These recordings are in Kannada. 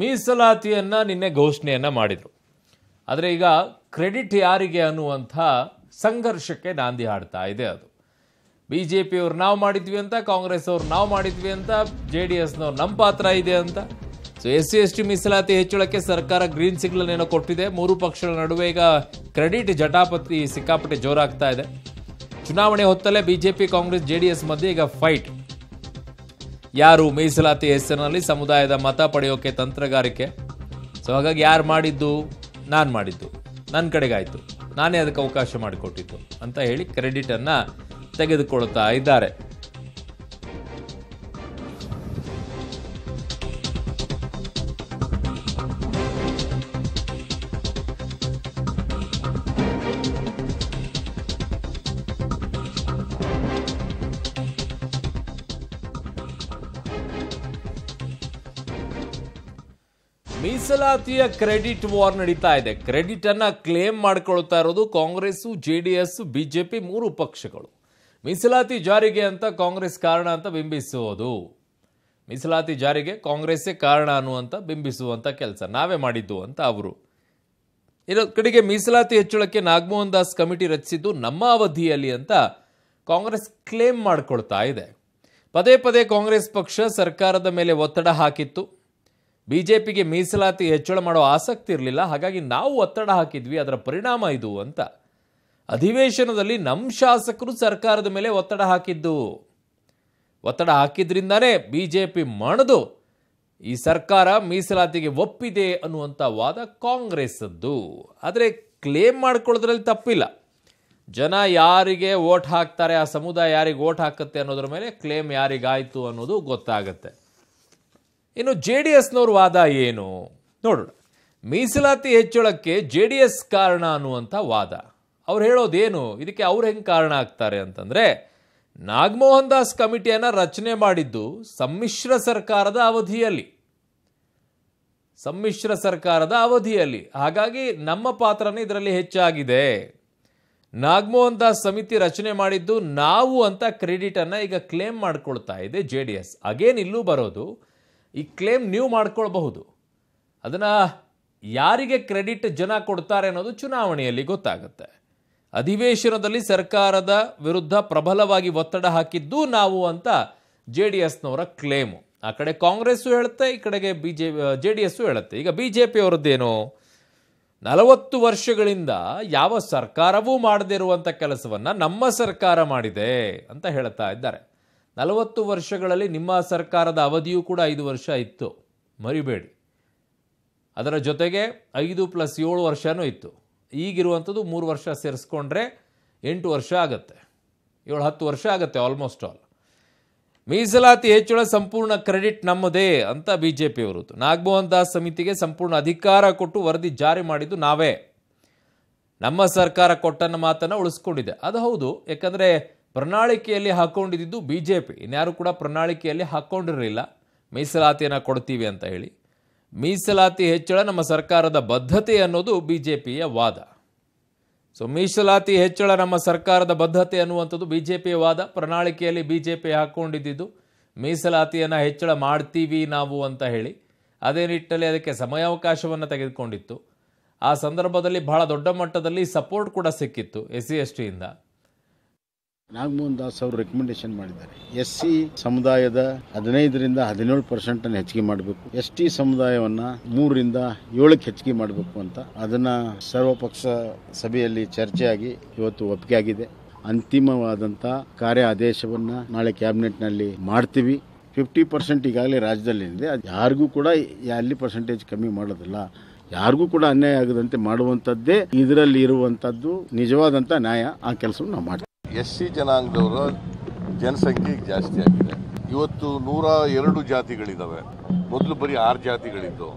ಮೀಸಲಾತಿಯನ್ನು ನಿನ್ನೆ ಘೋಷಣೆಯನ್ನು ಮಾಡಿದರು ಆದರೆ ಈಗ ಕ್ರೆಡಿಟ್ ಯಾರಿಗೆ ಅನ್ನುವಂಥ ಸಂಘರ್ಷಕ್ಕೆ ನಾಂದಿ ಹಾಡ್ತಾ ಇದೆ ಅದು ಬಿ ಜೆ ಪಿಯವ್ರು ನಾವು ಮಾಡಿದ್ವಿ ಅಂತ ಕಾಂಗ್ರೆಸ್ ಅವ್ರು ನಾವು ಮಾಡಿದ್ವಿ ಅಂತ ಜೆ ಡಿ ಎಸ್ನವ್ರು ನಮ್ಮ ಪಾತ್ರ ಇದೆ ಅಂತ so S C S T ಮೀಸಲಾತಿ ಹೆಚ್ಚಳಕ್ಕೆ ಸರ್ಕಾರ ಗ್ರೀನ್ ಸಿಗ್ನಲ್ ಏನೋ ಕೊಟ್ಟಿದೆ ಮೂರು ಪಕ್ಷಗಳ ನಡುವೆ ಈಗ ಕ್ರೆಡಿಟ್ ಜಟಾಪತಿ ಸಿಕ್ಕಾಪಟ್ಟೆ ಜೋರಾಗ್ತಾ ಇದೆ ಚುನಾವಣೆ ಹೊತ್ತಲ್ಲೇ B J P Congress J D S ಮಧ್ಯೆ ಈಗ ಫೈಟ್ ಯಾರು ಮೀಸಲಾತಿ ಹೆಸರಿನಲ್ಲಿ ಸಮುದಾಯದ ಮತ ಪಡೆಯೋಕೆ ತಂತ್ರಗಾರಿಕೆ ಸೊ ಹಾಗಾಗಿ ಯಾರು ಮಾಡಿದ್ದು ನಾನು ಮಾಡಿದ್ದು ನನ್ನ ಕಡೆಗಾಯಿತು ನಾನೇ ಅದಕ್ಕೆ ಅವಕಾಶ ಮಾಡಿಕೊಟ್ಟಿದ್ದು ಅಂತ ಹೇಳಿ ಕ್ರೆಡಿಟನ್ನು ತೆಗೆದುಕೊಳ್ತಾ ಇದ್ದಾರೆ ಮೀಸಲಾತಿಯ ಕ್ರೆಡಿಟ್ ವಾರ್ ನಡೀತಾ ಇದೆ ಕ್ರೆಡಿಟ್ ಅನ್ನ ಕ್ಲೇಮ್ ಮಾಡ್ಕೊಳ್ತಾ ಇರೋದು Congress J D S BJP ಮೂರು ಪಕ್ಷಗಳು ಮೀಸಲಾತಿ ಜಾರಿಗೆ ಅಂತ ಕಾಂಗ್ರೆಸ್ ಕಾರಣ ಅಂತ ಬಿಂಬಿಸೋದು ಮೀಸಲಾತಿ ಜಾರಿಗೆ ಕಾಂಗ್ರೆಸ್ಸೇ ಕಾರಣ ಅನ್ನುವಂಥ ಬಿಂಬಿಸುವಂಥ ಕೆಲಸ ನಾವೇ ಮಾಡಿದ್ದು ಅಂತ ಅವರು ಇರೋ ಕಡೆಗೆ ಮೀಸಲಾತಿ ಹೆಚ್ಚಳಕ್ಕೆ ನಾಗಮೋಹನ್ ದಾಸ್ ಕಮಿಟಿ ರಚಿಸಿದ್ದು ನಮ್ಮ ಅವಧಿಯಲ್ಲಿ ಅಂತ ಕಾಂಗ್ರೆಸ್ ಕ್ಲೇಮ್ ಮಾಡಿಕೊಳ್ತಾ ಇದೆ ಪದೇ ಪದೇ ಕಾಂಗ್ರೆಸ್ ಪಕ್ಷ ಸರ್ಕಾರದ ಮೇಲೆ ಒತ್ತಡ ಹಾಕಿತ್ತು ಬಿಜೆಪಿಗೆ ಮೀಸಲಾತಿ ಹೆಚ್ಚಳ ಮಾಡೋ ಆಸಕ್ತಿ ಇರಲಿಲ್ಲ ಹಾಗಾಗಿ ನಾವು ಒತ್ತಡ ಹಾಕಿದ್ವಿ ಅದರ ಪರಿಣಾಮ ಇದು ಅಂತ ಅಧಿವೇಶನದಲ್ಲಿ ನಮ್ಮ ಶಾಸಕರು ಸರ್ಕಾರದ ಮೇಲೆ ಒತ್ತಡ ಹಾಕಿದ್ದು ಒತ್ತಡ ಹಾಕಿದ್ರಿಂದನೇ ಬಿ ಜೆ ಪಿ ಮಣದು ಈ ಸರ್ಕಾರ ಮೀಸಲಾತಿಗೆ ಒಪ್ಪಿದೆ ಅನ್ನುವಂಥ ವಾದ ಕಾಂಗ್ರೆಸ್ಸದ್ದು ಆದರೆ ಕ್ಲೇಮ್ ಮಾಡ್ಕೊಳ್ಳೋದ್ರಲ್ಲಿ ತಪ್ಪಿಲ್ಲ ಜನ ಯಾರಿಗೆ ಓಟ್ ಹಾಕ್ತಾರೆ ಆ ಸಮುದಾಯ ಯಾರಿಗೆ ಓಟ್ ಹಾಕುತ್ತೆ ಅನ್ನೋದ್ರ ಮೇಲೆ ಕ್ಲೇಮ್ ಯಾರಿಗಾಯಿತು ಅನ್ನೋದು ಗೊತ್ತಾಗುತ್ತೆ ಇನ್ನು ಜೆ ಡಿ ಎಸ್ನವ್ರ ವಾದ ಏನು ನೋಡೋಣ ಮೀಸಲಾತಿ ಹೆಚ್ಚಳಕ್ಕೆ ಜೆ ಡಿ ಎಸ್ ಕಾರಣ ಅನ್ನುವಂಥ ವಾದ ಅವ್ರು ಹೇಳೋದೇನು ಇದಕ್ಕೆ ಅವ್ರು ಹೆಂಗೆ ಕಾರಣ ಆಗ್ತಾರೆ ಅಂತಂದರೆ ನಾಗಮೋಹನ್ ದಾಸ್ ಕಮಿಟಿಯನ್ನು ರಚನೆ ಮಾಡಿದ್ದು ಸಮ್ಮಿಶ್ರ ಸರ್ಕಾರದ ಅವಧಿಯಲ್ಲಿ ಸಮ್ಮಿಶ್ರ ಸರ್ಕಾರದ ಅವಧಿಯಲ್ಲಿ ಹಾಗಾಗಿ ನಮ್ಮ ಪಾತ್ರನೇ ಇದರಲ್ಲಿ ಹೆಚ್ಚಾಗಿದೆ ನಾಗಮೋಹನ್ ದಾಸ್ ಸಮಿತಿ ರಚನೆ ಮಾಡಿದ್ದು ನಾವು ಅಂತ ಕ್ರೆಡಿಟನ್ನು ಈಗ ಕ್ಲೇಮ್ ಮಾಡ್ಕೊಳ್ತಾ ಇದೆ ಜೆ ಡಿ ಎಸ್ ಅಗೇನ್ ಇಲ್ಲೂ ಬರೋದು ಈ ಕ್ಲೇಮ್ ನೀವು ಮಾಡ್ಕೊಳ್ಬಹುದು ಅದನ್ನು ಯಾರಿಗೆ ಕ್ರೆಡಿಟ್ ಜನ ಕೊಡ್ತಾರೆ ಅನ್ನೋದು ಚುನಾವಣೆಯಲ್ಲಿ ಗೊತ್ತಾಗುತ್ತೆ ಅಧಿವೇಶನದಲ್ಲಿ ಸರ್ಕಾರದ ವಿರುದ್ಧ ಪ್ರಬಲವಾಗಿ ಒತ್ತಡ ಹಾಕಿದ್ದು ನಾವು ಅಂತ ಜೆ ಡಿ ಎಸ್ನವರ ಕ್ಲೇಮು ಆ ಕಡೆ ಕಾಂಗ್ರೆಸ್ಸು ಹೇಳುತ್ತೆ ಈ ಕಡೆಗೆ B J J D S ಹೇಳುತ್ತೆ ಈಗ ಬಿ ಜೆ ಪಿಯವರದ್ದೇನು ನಲವತ್ತು ವರ್ಷಗಳಿಂದ ಯಾವ ಸರ್ಕಾರವೂ ಮಾಡದೇ ಇರುವಂಥ ಕೆಲಸವನ್ನು ನಮ್ಮ ಸರ್ಕಾರ ಮಾಡಿದೆ ಅಂತ ಹೇಳ್ತಾ ಇದ್ದಾರೆ ನಲವತ್ತು ವರ್ಷಗಳಲ್ಲಿ ನಿಮ್ಮ ಸರ್ಕಾರದ ಅವಧಿಯೂ ಕೂಡ ಐದು ವರ್ಷ ಇತ್ತು ಮರಿಬೇಡಿ ಅದರ ಜೊತೆಗೆ ಐದು ಪ್ಲಸ್ ಏಳು ವರ್ಷವೂ ಇತ್ತು ಈಗಿರುವಂಥದ್ದು ಮೂರು ವರ್ಷ ಸೇರಿಸ್ಕೊಂಡ್ರೆ ಎಂಟು ವರ್ಷ ಆಗುತ್ತೆ ಏಳು ಹತ್ತು ವರ್ಷ ಆಗುತ್ತೆ ಆಲ್ಮೋಸ್ಟ್ ಆಲ್ ಮೀಸಲಾತಿ ಹೆಚ್ಚಳ ಸಂಪೂರ್ಣ ಕ್ರೆಡಿಟ್ ನಮ್ಮದೇ ಅಂತ ಬಿ ಜೆ ಪಿಯವರು ನಾಗಮೋಹನ್ ದಾಸ್ ಸಮಿತಿಗೆ ಸಂಪೂರ್ಣ ಅಧಿಕಾರ ಕೊಟ್ಟು ವರದಿ ಜಾರಿ ಮಾಡಿದ್ದು ನಾವೇ ನಮ್ಮ ಸರ್ಕಾರ ಕೊಟ್ಟನ್ನು ಮಾತನ್ನು ಉಳಿಸ್ಕೊಂಡಿದೆ ಅದು ಹೌದು ಯಾಕಂದರೆ ಪ್ರಣಾಳಿಕೆಯಲ್ಲಿ ಹಾಕ್ಕೊಂಡಿದ್ದು ಬಿ ಜೆ ಪಿ ಇನ್ಯಾರೂ ಕೂಡ ಪ್ರಣಾಳಿಕೆಯಲ್ಲಿ ಹಾಕ್ಕೊಂಡಿರಲಿಲ್ಲ ಮೀಸಲಾತಿಯನ್ನು ಕೊಡ್ತೀವಿ ಅಂತ ಹೇಳಿ ಮೀಸಲಾತಿ ಹೆಚ್ಚಳ ನಮ್ಮ ಸರ್ಕಾರದ ಬದ್ಧತೆ ಅನ್ನೋದು ಬಿ ಜೆ ಪಿಯ ವಾದ ಸೊ ಮೀಸಲಾತಿ ಹೆಚ್ಚಳ ನಮ್ಮ ಸರ್ಕಾರದ ಬದ್ಧತೆ ಅನ್ನುವಂಥದ್ದು ಬಿ ಜೆ ಪಿಯ ವಾದ ಪ್ರಣಾಳಿಕೆಯಲ್ಲಿ ಬಿ ಜೆ ಪಿ ಹಾಕ್ಕೊಂಡಿದ್ದು ಮೀಸಲಾತಿಯನ್ನು ಹೆಚ್ಚಳ ಮಾಡ್ತೀವಿ ನಾವು ಅಂತ ಹೇಳಿ ಅದೇ ನಿಟ್ಟಲ್ಲಿ ಅದಕ್ಕೆ ಸಮಯಾವಕಾಶವನ್ನು ತೆಗೆದುಕೊಂಡಿತ್ತು ಆ ಸಂದರ್ಭದಲ್ಲಿ ಬಹಳ ದೊಡ್ಡ ಮಟ್ಟದಲ್ಲಿ ಸಪೋರ್ಟ್ ಕೂಡ ಸಿಕ್ಕಿತ್ತು ಎಸ್ ಸಿ ಎಸ್ ಟಿಯಿಂದ ನಾಗಮೋಹನ್ ದಾಸ್ ಅವರು ರೆಕಮೆಂಡೇಶನ್ ಮಾಡಿದ್ದಾರೆ ಎಸ್ ಸಿ ಸಮುದಾಯದ ಹದಿನೈದರಿಂದ ಹದಿನೇಳು ಪರ್ಸೆಂಟ್ ಅನ್ನು ಹೆಚ್ಚಿಗೆ ಮಾಡಬೇಕು ಎಸ್ ಟಿ ಸಮುದಾಯವನ್ನ ಮೂರರಿಂದ ಏಳಕ್ಕೆ ಹೆಚ್ಚಿಗೆ ಮಾಡಬೇಕು ಅಂತ ಅದನ್ನ ಸರ್ವಪಕ್ಷ ಸಭೆಯಲ್ಲಿ ಚರ್ಚೆಯಾಗಿ ಇವತ್ತು ಒಪ್ಪಿಗೆ ಆಗಿದೆ ಅಂತಿಮವಾದಂಥ ಕಾರ್ಯ ಆದೇಶವನ್ನ ನಾಳೆ ಕ್ಯಾಬಿನೆಟ್ನಲ್ಲಿ ಮಾಡ್ತೀವಿ ಫಿಫ್ಟಿ ಪರ್ಸೆಂಟ್ ಈಗಾಗಲೇ ರಾಜ್ಯದಲ್ಲಿ ಅದು ಯಾರಿಗೂ ಕೂಡ ಅಲ್ಲಿ ಪರ್ಸೆಂಟೇಜ್ ಕಮ್ಮಿ ಮಾಡೋದಿಲ್ಲ ಯಾರಿಗೂ ಕೂಡ ಅನ್ಯಾಯ ಆಗದಂತೆ ಮಾಡುವಂಥದ್ದೇ ಇದರಲ್ಲಿ ಇರುವಂಥದ್ದು ನಿಜವಾದಂಥ ನ್ಯಾಯ ಆ ಕೆಲಸವನ್ನು ನಾವು ಮಾಡ್ತೀವಿ ಎಸ್ ಸಿ ಜನಾಂಗದವರ ಜನಸಂಖ್ಯೆ ಜಾಸ್ತಿ ಆಗಿದೆ ಇವತ್ತು ನೂರ ಎರಡು ಜಾತಿಗಳಿದ್ದಾವೆ ಮೊದಲು ಬರೀ ಆರು ಜಾತಿಗಳಿದ್ದು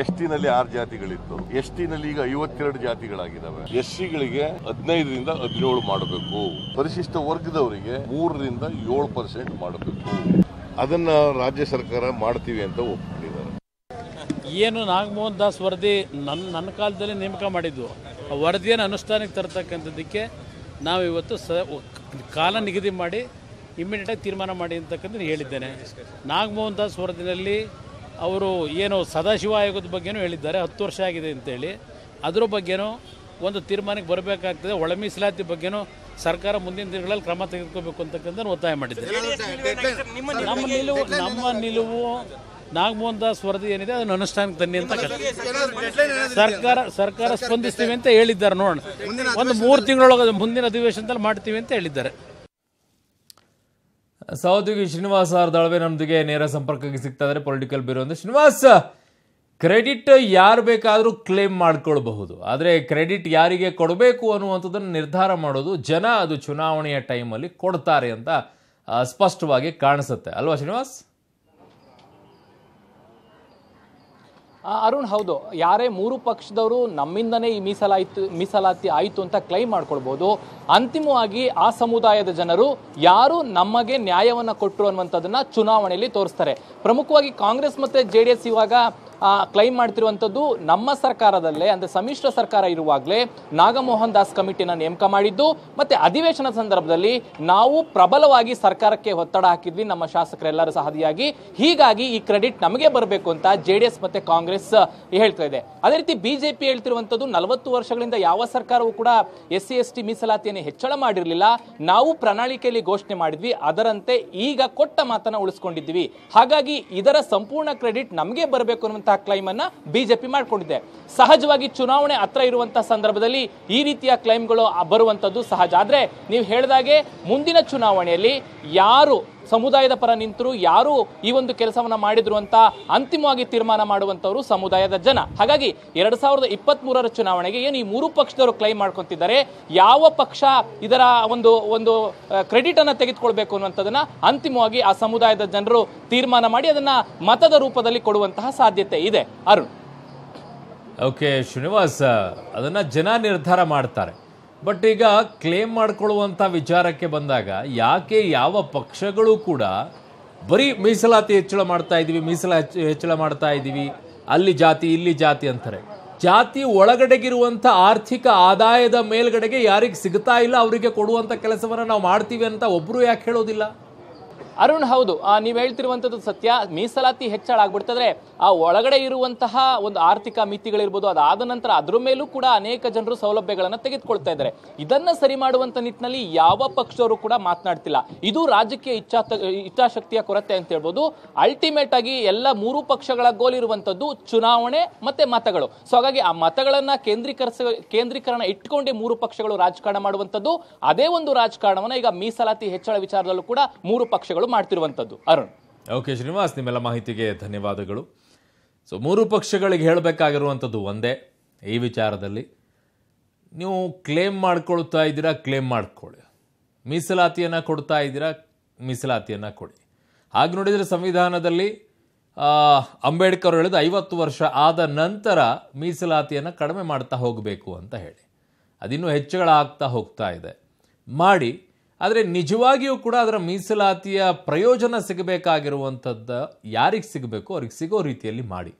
ಎಸ್ ಟಿನಲ್ಲಿ ಆರು ಜಾತಿಗಳಿತ್ತು ಎಸ್ ಟಿನಲ್ಲಿ ಈಗ ಐವತ್ತೆರಡು ಜಾತಿಗಳಾಗಿದ್ದಾವೆ ಎಸ್ ಸಿಗಳಿಗೆ ಹದಿನೈದರಿಂದ ಹದಿನೇಳು ಮಾಡಬೇಕು ಪರಿಶಿಷ್ಟ ವರ್ಗದವರಿಗೆ ಮೂರರಿಂದ ಏಳು ಪರ್ಸೆಂಟ್ ಮಾಡಬೇಕು ಅದನ್ನ ರಾಜ್ಯ ಸರ್ಕಾರ ಮಾಡ್ತೀವಿ ಅಂತ ಒಪ್ಕೊಂಡಿದ್ದಾರೆ ಏನು ನಾಗಮೋಹನ್ ದಾಸ್ ವರದಿ ನನ್ನ ನನ್ನ ಕಾಲದಲ್ಲಿ ನೇಮಕ ಮಾಡಿದ್ದು ಆ ವರದಿಯನ್ನು ಅನುಷ್ಠಾನಕ್ಕೆ ತರ್ತಕ್ಕಂಥದ್ದಕ್ಕೆ ನಾವು ಇವತ್ತು ಸ ಕಾಲ ನಿಗದಿ ಮಾಡಿ ಇಮ್ಮಿಡಿಯೇಟಾಗಿ ತೀರ್ಮಾನ ಮಾಡಿ ಅಂತಕ್ಕಂಥ ಹೇಳಿದ್ದೇನೆ ನಾಗಮೋಹನ್ ದಾಸ್ ವರದಿನಲ್ಲಿ ಅವರು ಏನು ಸದಾಶಿವ ಆಯೋಗದ ಬಗ್ಗೆನೂ ಹೇಳಿದ್ದಾರೆ ಹತ್ತು ವರ್ಷ ಆಗಿದೆ ಅಂತೇಳಿ ಅದರ ಬಗ್ಗೆನೂ ಒಂದು ತೀರ್ಮಾನಕ್ಕೆ ಬರಬೇಕಾಗ್ತದೆ ಒಳ ಮೀಸಲಾತಿ ಬಗ್ಗೆನೂ ಸರ್ಕಾರ ಮುಂದಿನ ದಿನಗಳಲ್ಲಿ ಕ್ರಮ ತೆಗೆದುಕೋಬೇಕು ಅಂತಕ್ಕಂಥ ಒತ್ತಾಯ ಮಾಡಿದ್ದೇನೆ ನಮ್ಮ ನಿಲುವು ನಮ್ಮ ನಿಲುವು ನಾಗಮೋಹನ್ ದಾಸ್ ವರದಿ ಏನಿದೆ ಅದನ್ನು ಅನುಷ್ಠಾನಕ್ಕೆ ತನ್ನಿ ಅಂತ ಸರ್ಕಾರ ಸರ್ಕಾರ ಸ್ಪಂದಿಸ್ತೀವಿ ಅಂತ ಹೇಳಿದ್ದಾರೆ ನೋಡೋಣ ಒಂದು ಮೂರು ತಿಂಗಳೊಳಗೆ ಮುಂದಿನ ಅಧಿವೇಶನದಲ್ಲಿ ಮಾಡ್ತೀವಿ ಅಂತ ಹೇಳಿದ್ದಾರೆ ಸೌದಿಗೆ ಶ್ರೀನಿವಾಸ್ ಅವರ ದಳವೆ ನಮ್ಮದಿಗೆ ನೇರ ಸಂಪರ್ಕಕ್ಕೆ ಸಿಗ್ತಾ ಇದ್ದಾರೆ ಪೊಲಿಟಿಕಲ್ ಬ್ಯೂರೋ ಅಂತ ಶ್ರೀನಿವಾಸ್ ಕ್ರೆಡಿಟ್ ಯಾರು ಬೇಕಾದರೂ ಕ್ಲೇಮ್ ಮಾಡ್ಕೊಳ್ಬಹುದು ಆದರೆ ಕ್ರೆಡಿಟ್ ಯಾರಿಗೆ ಕೊಡಬೇಕು ಅನ್ನುವಂಥದ್ದನ್ನು ನಿರ್ಧಾರ ಮಾಡೋದು ಜನ ಅದು ಚುನಾವಣೆಯ ಟೈಮಲ್ಲಿ ಕೊಡ್ತಾರೆ ಅಂತ ಸ್ಪಷ್ಟವಾಗಿ ಕಾಣಿಸುತ್ತೆ ಅಲ್ವಾ ಶ್ರೀನಿವಾಸ್ ಅರುಣ್ ಹೌದು ಯಾರೇ ಮೂರು ಪಕ್ಷದವರು ನಮ್ಮಿಂದನೇ ಈ ಮೀಸಲಾಯಿತು ಮೀಸಲಾತಿ ಆಯಿತು ಅಂತ ಕ್ಲೈಮ್ ಮಾಡ್ಕೊಳ್ಬೋದು ಅಂತಿಮವಾಗಿ ಆ ಸಮುದಾಯದ ಜನರು ಯಾರು ನಮಗೆ ನ್ಯಾಯವನ್ನು ಕೊಟ್ಟರು ಅನ್ನುವಂಥದ್ದನ್ನು ಚುನಾವಣೆಯಲ್ಲಿ ತೋರಿಸ್ತಾರೆ ಪ್ರಮುಖವಾಗಿ ಕಾಂಗ್ರೆಸ್ ಮತ್ತು ಜೆ ಡಿ ಎಸ್ ಇವಾಗ ಕ್ಲೈಮ್ ಮಾಡ್ತಿರುವಂಥದ್ದು ನಮ್ಮ ಸರ್ಕಾರದಲ್ಲೇ ಅಂದರೆ ಸಮ್ಮಿಶ್ರ ಸರ್ಕಾರ ಇರುವಾಗಲೇ ನಾಗಮೋಹನ್ ದಾಸ್ ಕಮಿಟಿನ ನೇಮಕ ಮಾಡಿದ್ದು ಮತ್ತೆ ಅಧಿವೇಶನ ಸಂದರ್ಭದಲ್ಲಿ ನಾವು ಪ್ರಬಲವಾಗಿ ಸರ್ಕಾರಕ್ಕೆ ಒತ್ತಡ ಹಾಕಿದ್ವಿ ನಮ್ಮ ಶಾಸಕರೆಲ್ಲರೂ ಸಹದಿಯಾಗಿ ಹೀಗಾಗಿ ಈ ಕ್ರೆಡಿಟ್ ನಮಗೆ ಬರಬೇಕು ಅಂತ ಜೆ ಡಿ ಎಸ್ ಮತ್ತೆ ಕಾಂಗ್ರೆಸ್ ಹೇಳ್ತಾ ಇದೆ ಅದೇ ರೀತಿ ಬಿಜೆಪಿ ಹೇಳ್ತಿರುವಂಥದ್ದು ನಲವತ್ತು ವರ್ಷಗಳಿಂದ ಯಾವ ಸರ್ಕಾರವೂ ಕೂಡ ಎಸ್ ಸಿ ಎಸ್ ಟಿ ಮೀಸಲಾತಿಯನ್ನು ಹೆಚ್ಚಳ ಮಾಡಿರಲಿಲ್ಲ ನಾವು ಪ್ರಣಾಳಿಕೆಯಲ್ಲಿ ಘೋಷಣೆ ಮಾಡಿದ್ವಿ ಅದರಂತೆ ಈಗ ಕೊಟ್ಟ ಮಾತನ್ನು ಉಳಿಸ್ಕೊಂಡಿದ್ವಿ ಹಾಗಾಗಿ ಇದರ ಸಂಪೂರ್ಣ ಕ್ರೆಡಿಟ್ ನಮಗೆ ಬರಬೇಕು ಅನ್ನುವಂಥ ಕ್ಲೈಮ್ ಅನ್ನ ಬಿಜೆಪಿ ಮಾಡಿಕೊಂಡಿದೆ ಸಹಜವಾಗಿ ಚುನಾವಣೆ ಹತ್ರ ಇರುವಂತಹ ಸಂದರ್ಭದಲ್ಲಿ ಈ ರೀತಿಯ ಕ್ಲೈಮ್ಗಳು ಬರುವಂತದ್ದು ಸಹಜ ಆದ್ರೆ ನೀವು ಹೇಳಿದಾಗೆ ಮುಂದಿನ ಚುನಾವಣೆಯಲ್ಲಿ ಯಾರು ಸಮುದಾಯದ ಪರ ನಿಂತರು ಯಾರು ಈ ಒಂದು ಕೆಲಸವನ್ನ ಮಾಡಿದ್ರು ಅಂತ ಅಂತಿಮವಾಗಿ ತೀರ್ಮಾನ ಮಾಡುವಂತವರು ಸಮುದಾಯದ ಜನ ಹಾಗಾಗಿ ಎರಡ್ ಸಾವಿರದ ಇಪ್ಪತ್ತ್ ಮೂರರ ಚುನಾವಣೆಗೆ ಏನು ಈ ಮೂರು ಪಕ್ಷದವರು ಕ್ಲೈಮ್ ಮಾಡ್ಕೊತಿದ್ದಾರೆ ಯಾವ ಪಕ್ಷ ಇದರ ಒಂದು ಒಂದು ಕ್ರೆಡಿಟ್ ಅನ್ನ ತೆಗೆದುಕೊಳ್ಬೇಕು ಅನ್ನುವಂಥದ್ದನ್ನ ಅಂತಿಮವಾಗಿ ಆ ಸಮುದಾಯದ ಜನರು ತೀರ್ಮಾನ ಮಾಡಿ ಅದನ್ನ ಮತದ ರೂಪದಲ್ಲಿ ಕೊಡುವಂತಹ ಸಾಧ್ಯತೆ ಇದೆ ಅರುಣ್ ಓಕೆ ಶ್ರೀನಿವಾಸ್ ಅದನ್ನ ಜನ ನಿರ್ಧಾರ ಮಾಡ್ತಾರೆ ಬಟ್ ಈಗ ಕ್ಲೇಮ್ ಮಾಡ್ಕೊಳ್ಳುವಂಥ ವಿಚಾರಕ್ಕೆ ಬಂದಾಗ ಯಾಕೆ ಯಾವ ಪಕ್ಷಗಳು ಕೂಡ ಬರೀ ಮೀಸಲಾತಿ ಹೆಚ್ಚಳ ಮಾಡ್ತಾ ಇದ್ದೀವಿ ಮೀಸಲ ಹೆಚ್ಚಳ ಮಾಡ್ತಾ ಇದ್ದೀವಿ ಅಲ್ಲಿ ಜಾತಿ ಇಲ್ಲಿ ಜಾತಿ ಅಂತಾರೆ ಜಾತಿ ಒಳಗಡೆಗಿರುವಂಥ ಆರ್ಥಿಕ ಆದಾಯದ ಮೇಲ್ಗಡೆಗೆ ಯಾರಿಗೆ ಸಿಗ್ತಾ ಇಲ್ಲ ಅವರಿಗೆ ಕೊಡುವಂಥ ಕೆಲಸವನ್ನು ನಾವು ಮಾಡ್ತೀವಿ ಅಂತ ಒಬ್ಬರು ಯಾಕೆ ಹೇಳೋದಿಲ್ಲ ಅರುಣ್ ಹೌದು ನೀವು ಹೇಳ್ತಿರುವಂಥದ್ದು ಸತ್ಯ ಮೀಸಲಾತಿ ಹೆಚ್ಚಳ ಆಗ್ಬಿಡ್ತದ್ರೆ ಆ ಒಳಗಡೆ ಇರುವಂತಹ ಒಂದು ಆರ್ಥಿಕ ಮಿತಿಗಳಿರ್ಬೋದು ಅದಾದ ನಂತರ ಅದ್ರ ಮೇಲೂ ಕೂಡ ಅನೇಕ ಜನರು ಸೌಲಭ್ಯಗಳನ್ನು ತೆಗೆದುಕೊಳ್ತಾ ಇದ್ದಾರೆ ಇದನ್ನ ಸರಿ ಮಾಡುವಂತ ನಿಟ್ಟಿನಲ್ಲಿ ಯಾವ ಪಕ್ಷವರು ಕೂಡ ಮಾತನಾಡ್ತಿಲ್ಲ ಇದು ರಾಜಕೀಯ ಇಚ್ಛಾ ಇಚ್ಛಾಶಕ್ತಿಯ ಕೊರತೆ ಅಂತ ಹೇಳ್ಬೋದು ಅಲ್ಟಿಮೇಟ್ ಆಗಿ ಎಲ್ಲ ಮೂರು ಪಕ್ಷಗಳ ಗೋಲ್ ಇರುವಂತದ್ದು ಚುನಾವಣೆ ಮತ್ತೆ ಮತಗಳು ಸೊ ಹಾಗಾಗಿ ಆ ಮತಗಳನ್ನ ಕೇಂದ್ರೀಕರಿಸ ಕೇಂದ್ರೀಕರಣ ಇಟ್ಕೊಂಡೇ ಮೂರು ಪಕ್ಷಗಳು ರಾಜಕಾರಣ ಮಾಡುವಂತದ್ದು ಅದೇ ಒಂದು ರಾಜಕಾರಣವನ್ನ ಈಗ ಮೀಸಲಾತಿ ಹೆಚ್ಚಳ ವಿಚಾರದಲ್ಲೂ ಕೂಡ ಮೂರು ಪಕ್ಷಗಳು ಮಾಡ್ತಿರುವಂಥದ್ದು ಅರುಣ್ ಓಕೆ ಶ್ರೀನಿವಾಸ್ ನಿಮ್ಮೆಲ್ಲ ಮಾಹಿತಿಗೆ ಧನ್ಯವಾದಗಳು ಸೊ ಮೂರು ಪಕ್ಷಗಳಿಗೆ ಹೇಳಬೇಕಾಗಿರುವಂಥದ್ದು ಒಂದೇ ಈ ವಿಚಾರದಲ್ಲಿ ನೀವು ಕ್ಲೇಮ್ ಮಾಡ್ಕೊಳ್ತಾ ಇದ್ದೀರಾ ಕ್ಲೇಮ್ ಮಾಡ್ಕೊಳ್ಳಿ ಮೀಸಲಾತಿಯನ್ನು ಕೊಡ್ತಾ ಇದ್ದೀರಾ ಮೀಸಲಾತಿಯನ್ನು ಕೊಡಿ ಹಾಗೆ ನೋಡಿದರೆ ಸಂವಿಧಾನದಲ್ಲಿ ಅಂಬೇಡ್ಕರ್ ಹೇಳಿದ ಐವತ್ತು ವರ್ಷ ಆದ ನಂತರ ಮೀಸಲಾತಿಯನ್ನು ಕಡಿಮೆ ಮಾಡ್ತಾ ಹೋಗಬೇಕು ಅಂತ ಹೇಳಿ ಅದಿನ್ನೂ ಹೆಚ್ಚುಗಳಾಗ್ತಾ ಹೋಗ್ತಾ ಇದೆ ಮಾಡಿ ಆದರೆ ನಿಜವಾಗಿಯೂ ಕೂಡ ಅದರ ಮೀಸಲಾತಿಯ ಪ್ರಯೋಜನ ಸಿಗಬೇಕಾಗಿರುವಂಥದ್ದು ಯಾರಿಗೆ ಸಿಗಬೇಕು ಅವ್ರಿಗೆ ಸಿಗೋ ರೀತಿಯಲ್ಲಿ ಮಾಡಿ